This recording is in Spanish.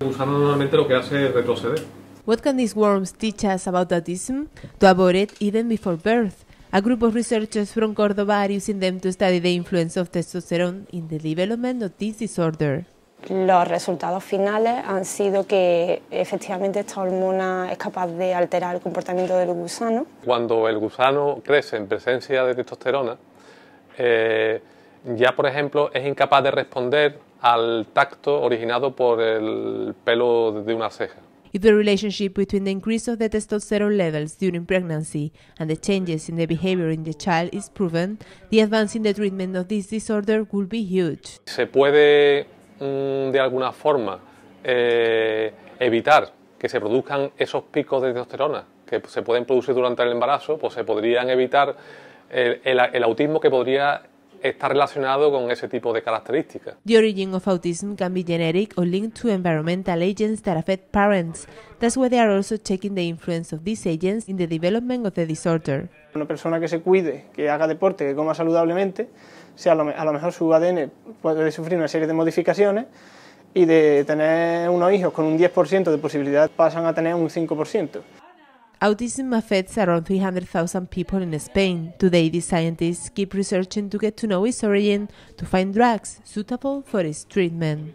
El gusano normalmente lo que hace es retroceder. What can these worms teach us about autism? To avoid it even before birth. A group of researchers from Cordoba are using them to study the influence of testosterone in the development of this disorder. Los resultados finales han sido que efectivamente esta hormona es capaz de alterar el comportamiento del gusano. Cuando el gusano crece en presencia de testosterona, eh, ya por ejemplo es incapaz de responder al tacto originado por el pelo de una ceja. If the relationship between the increase of the testosterone levels during pregnancy and the changes in the behavior in the child is proven, the advance in the treatment of this disorder will be huge. Se puede mm, de alguna forma eh, evitar que se produzcan esos picos de testosterona que se pueden producir durante el embarazo, pues se podrían evitar el, el autismo que podría está relacionado con ese tipo de características. The origin of autism can be genetic or linked to environmental agents that affect parents. That's why they are also checking the influence of these agents in the development of the disorder. Una persona que se cuide, que haga deporte, que coma saludablemente, si a, lo, a lo mejor su ADN puede sufrir una serie de modificaciones y de tener unos hijos con un 10% de posibilidad pasan a tener un 5%. Autism affects around 300,000 people in Spain. Today, the scientists keep researching to get to know its origin to find drugs suitable for its treatment.